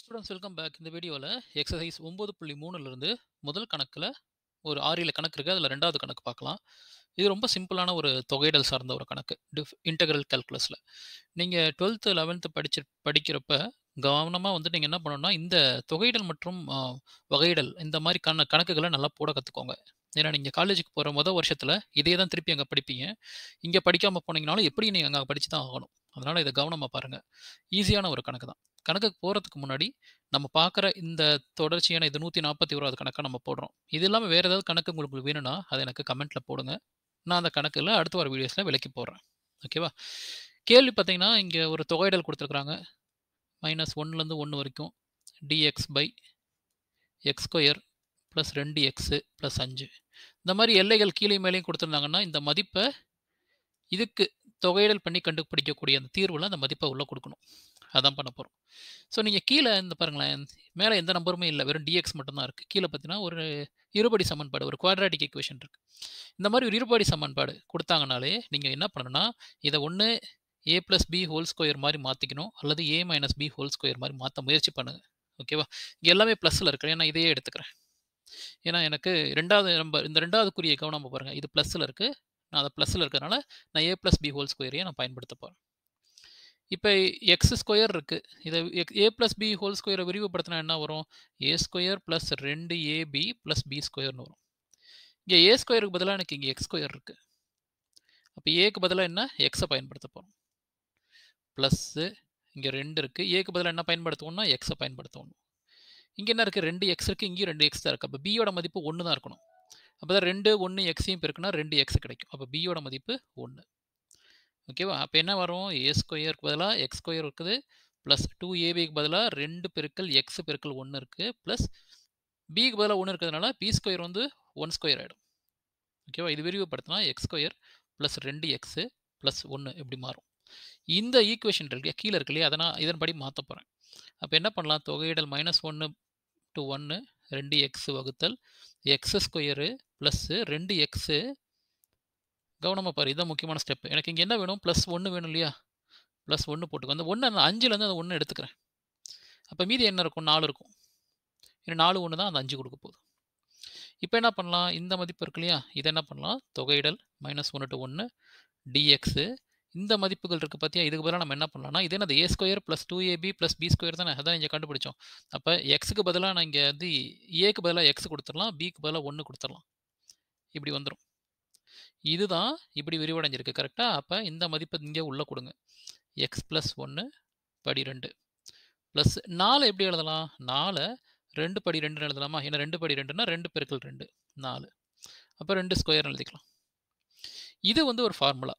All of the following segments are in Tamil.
ஸ்டூடெண்ட்ஸ் வெல்கம் பேக் இந்த வீடியோவில் எக்ஸசைஸ் ஒம்பது புள்ளி மூணுலேருந்து முதல் கணக்கில் ஒரு ஆறில் கணக்கு இருக்குது அதில் ரெண்டாவது கணக்கு பார்க்கலாம் இது ரொம்ப சிம்பிளான ஒரு தொகையிடல் சார்ந்த ஒரு கணக்கு டிஃப் இன்டெகிரல் கேல்குலஸில் நீங்கள் டுவெல்த்து லெவன்த்து படிச்சு படிக்கிறப்ப கவனமாக வந்து நீங்கள் என்ன பண்ணணும்னா இந்த தொகையிடல் மற்றும் வகையிடல் இந்த மாதிரி கண கணக்குகளை நல்லா போட கற்றுக்கோங்க ஏன்னா நீங்கள் காலேஜுக்கு போகிற மொதல் வருஷத்தில் இதே தான் திருப்பி அங்கே படிப்பீங்க இங்கே படிக்காமல் போனீங்கனாலும் எப்படி நீங்கள் அங்கே படித்து தான் ஆகணும் அதனால் இதை கவனமாக பாருங்கள் ஈஸியான ஒரு கணக்கு தான் கணக்குக்கு போகிறதுக்கு முன்னாடி நம்ம பார்க்குற இந்த தொடர்ச்சியான இது நூற்றி நாற்பத்தி ஓராது கணக்காக நம்ம போடுறோம் இது இல்லாமல் வேறு ஏதாவது கணக்கு உங்களுக்கு வேணும்னா அதை எனக்கு கமெண்ட்டில் போடுங்க நான் அந்த கணக்கில் அடுத்த வர வீடியோஸில் விலக்கி போடுறேன் ஓகேவா கேள்வி பார்த்தீங்கன்னா இங்கே ஒரு தொகையிடல் கொடுத்துருக்குறாங்க மைனஸ் ஒன்லேருந்து ஒன்று வரைக்கும் dx by x square plus ரெண்டு எக்ஸு ப்ளஸ் அஞ்சு இந்த மாதிரி எல்லைகள் கீழே மேலேயும் கொடுத்துருந்தாங்கன்னா இந்த மதிப்பை இதுக்கு தொகையிடல் பண்ணி கண்டுபிடிக்கக்கூடிய அந்த தீர்வில் அந்த மதிப்பை உள்ளே கொடுக்கணும் அதான் பண்ண போகிறோம் ஸோ நீங்கள் கீழே இந்த பாருங்களேன் மேலே எந்த நம்பருமே இல்லை வெறும் டிஎக்ஸ் மட்டும்தான் இருக்குது கீழே பார்த்தீங்கன்னா ஒரு இருபடி சமன்பாடு ஒரு குவாட்ராட்டிக் ஈக்குவேஷன் இருக்குது இந்த மாதிரி ஒரு இருபடி சமன்பாடு கொடுத்தாங்கனாலே நீங்கள் என்ன பண்ணணும்னா இதை ஒன்று a plus b whole square மாதிரி மாற்றிக்கணும் அல்லது a minus b whole square மாதிரி மாற்ற முயற்சி பண்ணுங்க ஓகேவா இங்கே எல்லாமே ப்ளஸில் இருக்கிறேன் ஏன்னா இதையே எடுத்துக்கிறேன் ஏன்னா எனக்கு ரெண்டாவது நம்பர் இந்த ரெண்டாவது குறியை கவனமாக பாருங்கள் இது ப்ளஸில் இருக்குது நான் அதை ப்ளஸில் இருக்கிறதுனால நான் ஏ ப்ளஸ் பி ஹோல் ஸ்கொயரையே நான் பயன்படுத்த போகிறேன் இப்போ எக்ஸ் ஸ்கொயர் இருக்குது இதை x a plus b whole ஸ்கொயரை விரிவுபடுத்தினா என்ன வரும் ஏ ஸ்கொயர் ப்ளஸ் ரெண்டு ஏபி ப்ளஸ் பி ஸ்கொயர்னு வரும் இங்கே ஏ ஸ்கொயருக்கு பதிலாக எனக்கு இங்கே எக்ஸ் ஸ்கொயர் இருக்குது அப்போ ஏக்கு பதிலாக என்ன எக்ஸை பயன்படுத்த போகிறோம் ப்ளஸ்ஸு இங்கே ரெண்டு இருக்குது ஏக்கு பதிலாக என்ன பயன்படுத்தணும்னா எக்ஸை பயன்படுத்தணும் இங்கே என்ன இருக்குது ரெண்டு எக்ஸ் இருக்குது இங்கேயும் ரெண்டு எக்ஸ் தான் இருக்குது அப்போ பியோட மதிப்பு ஒன்று தான் இருக்கணும் அப்போ தான் ரெண்டு ஒன்று எக்ஸையும் பெருக்குன்னா ரெண்டு எக்ஸ் கிடைக்கும் அப்போ பியோட மதிப்பு ஒன்று ஓகேவா அப்போ என்ன வரும் ஏ ஸ்கொயருக்கு பதிலாக எக்ஸ் ஸ்கொயர் இருக்குது ப்ளஸ் டூ ஏபிக்கு பதிலாக ரெண்டு பெருக்கள் எக்ஸ் பெருக்கள் ஒன்று இருக்குது ப்ளஸ் பிக்கு பதிலாக ஒன்று இருக்கிறதுனால பி ஸ்கொயர் வந்து ஒன் ஸ்கொயர் ஆகிடும் ஓகேவா இது விரிவுபடுத்தினா எக்ஸ் ஸ்கொயர் ப்ளஸ் ரெண்டு எக்ஸு ப்ளஸ் ஒன்று இப்படி மாறும் இந்த ஈக்குவேஷன் இருக்கு கீழே இருக்கு இல்லையா அதை இதன்படி மாற்ற போகிறேன் அப்போ என்ன பண்ணலாம் தொகையிடல் மைனஸ் ஒன்று டு ஒன்று ரெண்டு எக்ஸு வகுத்தல் எக்ஸ் ஸ்கொயரு ப்ளஸ்ஸு ரெண்டு எக்ஸு கவனமாக பாரு இதுதான் முக்கியமான ஸ்டெப் எனக்கு இங்கே என்ன வேணும் ப்ளஸ் ஒன்று வேணும் இல்லையா ப்ளஸ் ஒன்று போட்டுக்கோ அந்த ஒன்று அஞ்சுலேருந்து அந்த ஒன்று எடுத்துக்கிறேன் அப்போ மீதி என்ன இருக்கும் நாலு இருக்கும் இன்னும் நாலு ஒன்று தான் அந்த அஞ்சு கொடுக்க போகுது இப்போ என்ன பண்ணலாம் இந்த மதிப்பு இருக்கு இல்லையா இதை என்ன பண்ணலாம் தொகையிடல் மைனஸ் ஒன்று டு ஒன்று டிஎக்ஸு இந்த மதிப்புகள் இருக்குது பார்த்தியா இதுக்கு பதிலாக நம்ம என்ன பண்ணலாம்னா இதே அது a square plus two ab plus b square தான் அதான் இங்கே கண்டுபிடிச்சோம் அப்போ எக்ஸுக்கு பதிலாக நான் இங்கே வந்து ஏக்கு பதிலாக எக்ஸ் கொடுத்துடலாம் பிக்கு பதிலாக ஒன்று கொடுத்துடலாம் இப்படி வந்துடும் இதுதான் இப்படி விரிவடைஞ்சிருக்கு கரெக்டாக அப்போ இந்த மதிப்பு இங்கே உள்ளே கொடுங்க எக்ஸ் ப்ளஸ் ஒன்று படி ரெண்டு ப்ளஸ் நாலு எப்படி எழுதலாம் நாலு ரெண்டு படி ரெண்டு எழுதலாமா ஏன்னா ரெண்டு படி ரெண்டுனா ரெண்டு பெருக்கள் ரெண்டு நாலு அப்போ ரெண்டு ஸ்கொயர்னு எழுதிக்கலாம் இது வந்து ஒரு formula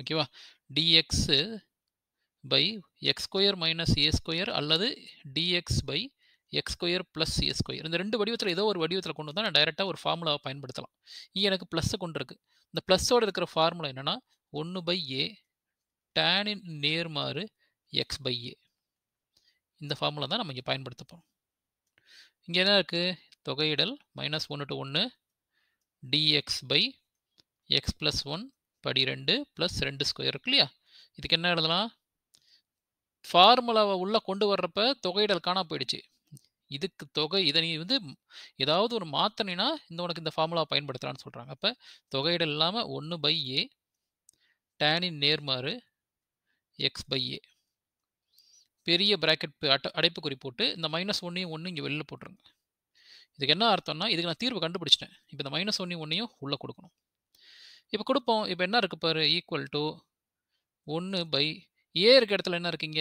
okay dx by x square minus a square அல்லது dx by x square plus a square இந்த ரெண்டு வடிவத்தில் ஏதோ ஒரு வடிவத்தில் கொண்டு வந்தால் நான் டைரெக்டாக ஒரு ஃபார்முலாவை பயன்படுத்தலாம் இங்கே எனக்கு ப்ளஸ்ஸை கொண்டு இருக்கு இந்த ப்ளஸ்ஸோடு இருக்கிற ஃபார்முலா என்னென்னா ஒன்று பை ஏ டேனின் நேர்மாறு எக்ஸ் பை ஏ இந்த ஃபார்முலா தான் நம்ம இங்கே பயன்படுத்த போகிறோம் இங்கே என்ன இருக்குது தொகையிடல் மைனஸ் ஒன்று டு ஒன்று dx by x plus one படி ரெண்டு ப்ளஸ் ரெண்டு ஸ்கொயர் இருக்கு இல்லையா இதுக்கு என்ன எழுதலாம் ஃபார்முலாவை உள்ளே கொண்டு வர்றப்ப தொகையிடல் காணா போயிடுச்சு இதுக்கு தொகை இதை நீ வந்து ஏதாவது ஒரு மாற்றினா இந்த உனக்கு இந்த ஃபார்முலா பயன்படுத்தலான்னு சொல்கிறாங்க அப்போ தொகையிடல் இல்லாமல் ஒன்று பை ஏ டேனின் நேர்மாறு எக்ஸ் பை ஏ பெரிய ப்ராக்கெட் அட்ட அடைப்புக்குறி போட்டு இந்த மைனஸ் ஒன்றையும் ஒன்று இங்கே வெளியில் போட்டுருங்க இதுக்கு என்ன அர்த்தம்னா இதுக்கு நான் தீர்வு கண்டுபிடிச்சிட்டேன் இப்போ இந்த மைனஸ் ஒன்றையும் ஒன்றையும் உள்ளே கொடுக்கணும் இப்போ கொடுப்போம் இப்போ என்ன இருக்குது பாரு ஈக்குவல் டு ஒன்று பை ஏ இருக்க இடத்துல என்ன இருக்கீங்க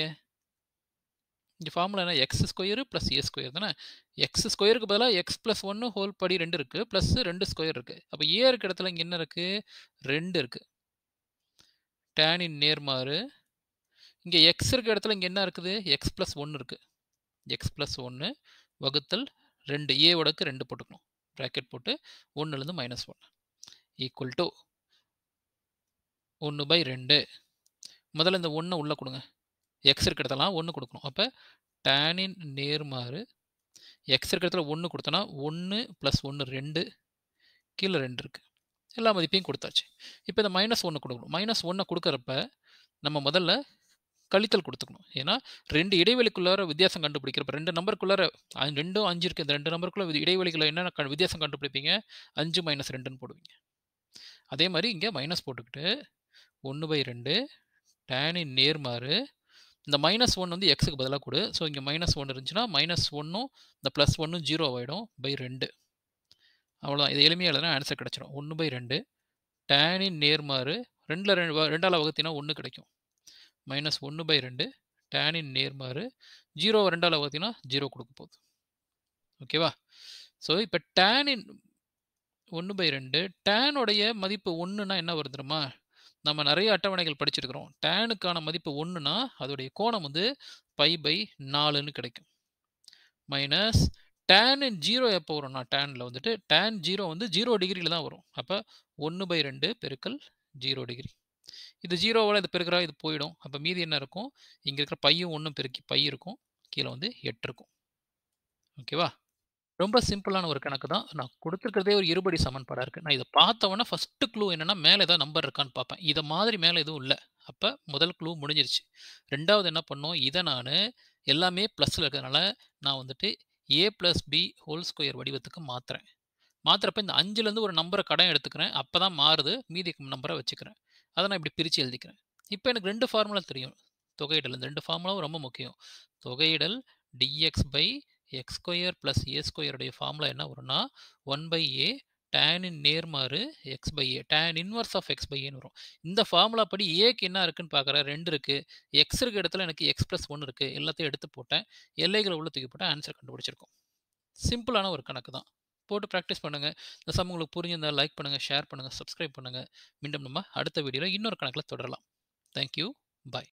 இங்கே ஃபார்முலா என்ன x square plus a square தானே எக்ஸ் ஸ்கொயருக்கு பதிலாக எக்ஸ் ப்ளஸ் ஒன்று ஹோல் படி ரெண்டு இருக்குது ப்ளஸ் ரெண்டு ஸ்கொயர் இருக்குது அப்போ ஏ இருக்க இடத்துல இங்கே என்ன இருக்குது ரெண்டு இருக்குது டேனின் நேர்மாறு இங்கே எக்ஸ் இருக்க இடத்துல இங்கே என்ன இருக்குது எக்ஸ் ப்ளஸ் ஒன்று இருக்குது எக்ஸ் ப்ளஸ் ஒன்று வகுத்தல் ரெண்டு ஏ உடக்கு ரெண்டு போட்டுக்கணும் ப்ராக்கெட் போட்டு ஒன்றுலேருந்து மைனஸ் ஒன் ஈக்குவல் டு ஒன்று பை ரெண்டு முதல்ல இந்த ஒன்று உள்ளே கொடுங்க எக்ஸ் இருக்க ஒன்று கொடுக்கணும் அப்போ டேனின் நேர்மாறு எக்ஸ் இருக்க இடத்துல ஒன்று கொடுத்தோன்னா ஒன்று ப்ளஸ் ஒன்று ரெண்டு கீழே ரெண்டு இருக்குது எல்லா மதிப்பையும் கொடுத்தாச்சு இப்போ இந்த மைனஸ் ஒன்று கொடுக்கணும் மைனஸ் ஒன்றை கொடுக்குறப்ப நம்ம முதல்ல கழித்தல் கொடுத்துக்கணும் ஏன்னா ரெண்டு இடைவெளிக்குள்ளார வித்தியாசம் கண்டுபிடிக்கிறப்ப ரெண்டு நம்பருக்குள்ளார ரெண்டும் அஞ்சு இருக்குது இந்த ரெண்டு நம்பருக்குள்ள இடைவெளிகளை என்னென்ன வித்தியாசம் கண்டுபிடிப்பீங்க அஞ்சு மைனஸ் ரெண்டுன்னு போடுவீங்க அதே மாதிரி இங்கே மைனஸ் போட்டுக்கிட்டு ஒன்று பை ரெண்டு டேனின் நேர்மாறு இந்த மைனஸ் ஒன் வந்து எக்ஸுக்கு பதிலாக கொடு ஸோ இங்கே மைனஸ் ஒன் இருந்துச்சுன்னா மைனஸ் ஒன்றும் இந்த ப்ளஸ் ஒன்றும் ஜீரோ ஆகிடும் பை ரெண்டு அவ்வளோதான் இது எளிமையாக எழுதுனா ஆன்சர் கிடச்சிடும் ஒன்று பை ரெண்டு டேனின் நேர்மாறு ரெண்டில் ரெண்டு ரெண்டால் வகுத்தினா ஒன்று கிடைக்கும் மைனஸ் ஒன்று பை ரெண்டு டேனின் நேர்மாறு ஜீரோ ரெண்டால் வகுத்தினா ஜீரோ கொடுக்க போகுது ஓகேவா ஸோ இப்போ டேனின் ஒன்று பை ரெண்டு டேனுடைய மதிப்பு ஒன்றுனா என்ன வருதுமா நம்ம நிறைய அட்டவணைகள் படிச்சிருக்கிறோம் டேனுக்கான மதிப்பு ஒன்றுனா அதோடைய கோணம் வந்து பை பை நாலுன்னு கிடைக்கும் மைனஸ் டேனு ஜீரோ எப்போ வரும்னா டேனில் வந்துட்டு டேன் ஜீரோ வந்து ஜீரோ டிகிரியில் தான் வரும் அப்போ ஒன்று பை ரெண்டு பெருக்கல் ஜீரோ டிகிரி இது ஜீரோவோட இது பெருக்கிறா இது போயிடும் அப்போ மீதி என்ன இருக்கும் இங்கே இருக்கிற பையும் ஒன்றும் பெருக்கி பை இருக்கும் கீழே வந்து எட்டு இருக்கும் ஓகேவா ரொம்ப சிம்பிளான ஒரு கணக்கு தான் நான் கொடுத்துருக்கிறதே ஒரு இருபடி சமன்பாடாக இருக்குது நான் இதை பார்த்தவொன்னே ஃபஸ்ட்டு க்ளூ என்னென்னா மேலே ஏதாவது நம்பர் இருக்கான்னு பார்ப்பேன் இதை மாதிரி மேலே எதுவும் இல்லை அப்போ முதல் க்ளூ முடிஞ்சிருச்சு ரெண்டாவது என்ன பண்ணோம் இதை நான் எல்லாமே ப்ளஸில் இருக்கிறதுனால நான் வந்துட்டு a plus b whole square வடிவத்துக்கு மாற்றுறேன் மாத்திரப்ப இந்த அஞ்சுலேருந்து ஒரு நம்பரை கடன் எடுத்துக்கிறேன் அப்போ தான் மாறுது மீதி நம்பரை வச்சுக்கிறேன் அதை நான் இப்படி பிரித்து எழுதிக்கிறேன் இப்போ எனக்கு ரெண்டு ஃபார்முலா தெரியும் தொகையிடல் இந்த ரெண்டு ஃபார்முலாவும் ரொம்ப முக்கியம் தொகையிடல் dx by x square plus a ஸ்கொயருடைய ஃபார்முலா என்ன வரும்னா ஒன் பை ஏ டேனின் நேர்மாறு x by a tan inverse of x by ஏன்னு வரும் இந்த ஃபார்முலா படி ஏக்கு என்ன இருக்குன்னு பார்க்குறேன் ரெண்டு இருக்குது எக்ஸ் இருக்க இடத்துல எனக்கு எக்ஸ் ப்ளஸ் ஒன்று இருக்குது எல்லாத்தையும் எடுத்து போட்டேன் எல்லைகளை உள்ள தூக்கி போட்டேன் ஆன்சர் கண்டுபிடிச்சிருக்கோம் சிம்பிளான ஒரு கணக்கு தான் போட்டு ப்ராக்டிஸ் பண்ணுங்கள் இந்த சம் உங்களுக்கு புரிஞ்சிருந்தால் லைக் பண்ணுங்கள் ஷேர் பண்ணுங்கள் சப்ஸ்கிரைப் பண்ணுங்கள் மீண்டும் நம்ம அடுத்த வீடியோவில் இன்னொரு கணக்கில் தொடரலாம் தேங்க்யூ பாய்